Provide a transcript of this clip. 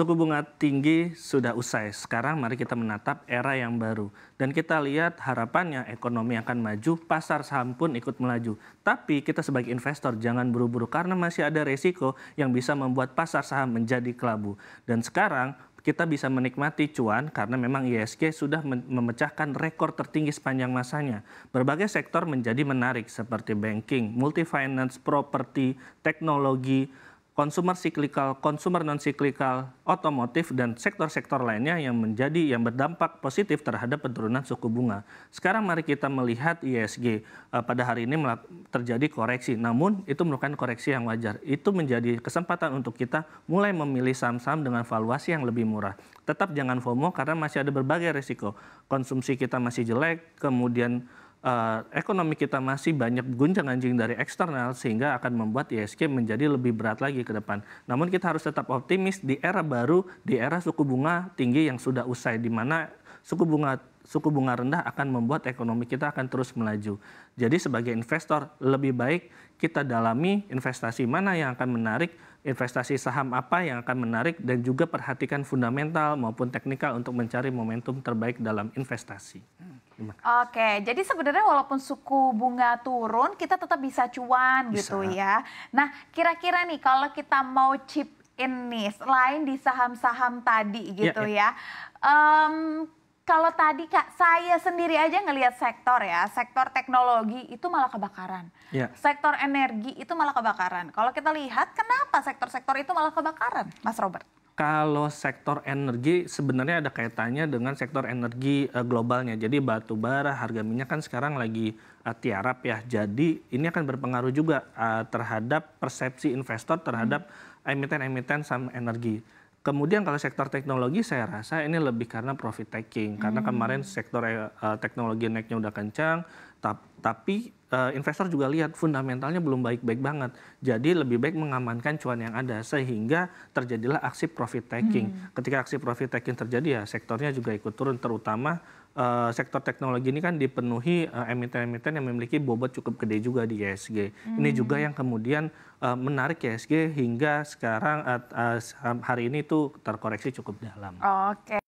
Suku bunga tinggi sudah usai. Sekarang mari kita menatap era yang baru. Dan kita lihat harapannya ekonomi akan maju, pasar saham pun ikut melaju. Tapi kita sebagai investor jangan buru-buru karena masih ada resiko yang bisa membuat pasar saham menjadi kelabu. Dan sekarang kita bisa menikmati cuan karena memang ISG sudah memecahkan rekor tertinggi sepanjang masanya. Berbagai sektor menjadi menarik seperti banking, multi finance, properti, teknologi, konsumer cyclical, konsumer non siklikal, otomotif dan sektor-sektor lainnya yang menjadi yang berdampak positif terhadap penurunan suku bunga. Sekarang mari kita melihat ISG eh, pada hari ini terjadi koreksi, namun itu merupakan koreksi yang wajar. Itu menjadi kesempatan untuk kita mulai memilih saham-saham dengan valuasi yang lebih murah. Tetap jangan FOMO karena masih ada berbagai risiko. Konsumsi kita masih jelek, kemudian Eh, ekonomi kita masih banyak gunjang anjing dari eksternal sehingga akan membuat ISG menjadi lebih berat lagi ke depan. Namun kita harus tetap optimis di era baru, di era suku bunga tinggi yang sudah usai di mana suku bunga suku bunga rendah akan membuat ekonomi kita akan terus melaju. Jadi sebagai investor lebih baik kita dalami investasi mana yang akan menarik, investasi saham apa yang akan menarik dan juga perhatikan fundamental maupun teknikal untuk mencari momentum terbaik dalam investasi. Oke, jadi sebenarnya walaupun suku bunga turun kita tetap bisa cuan bisa. gitu ya. Nah, kira-kira nih kalau kita mau chip in nih selain di saham-saham tadi iya, gitu iya. ya. ya. ya. Um, kalau tadi Kak, saya sendiri aja ngelihat sektor ya, sektor teknologi itu malah kebakaran. ya. Sektor energi itu malah kebakaran. Kalau kita lihat kenapa sektor-sektor itu malah kebakaran, Mas Robert? Kalau sektor energi sebenarnya ada kaitannya dengan sektor energi uh, globalnya. Jadi batu bara, harga minyak kan sekarang lagi uh, tiarap ya. Jadi ini akan berpengaruh juga uh, terhadap persepsi investor terhadap hmm. emiten-emiten sama energi. Kemudian kalau sektor teknologi saya rasa ini lebih karena profit taking karena kemarin sektor uh, teknologi naiknya udah kencang, tapi eh, investor juga lihat fundamentalnya belum baik-baik banget. Jadi lebih baik mengamankan cuan yang ada sehingga terjadilah aksi profit taking. Hmm. Ketika aksi profit taking terjadi ya sektornya juga ikut turun terutama uh, sektor teknologi ini kan dipenuhi eh, emiten-emiten uh, yang memiliki bobot cukup gede juga di ESG. Hmm. Ini juga yang kemudian uh, menarik ESG hingga sekarang uh, uh, hari ini itu terkoreksi cukup dalam. Oke. Okay.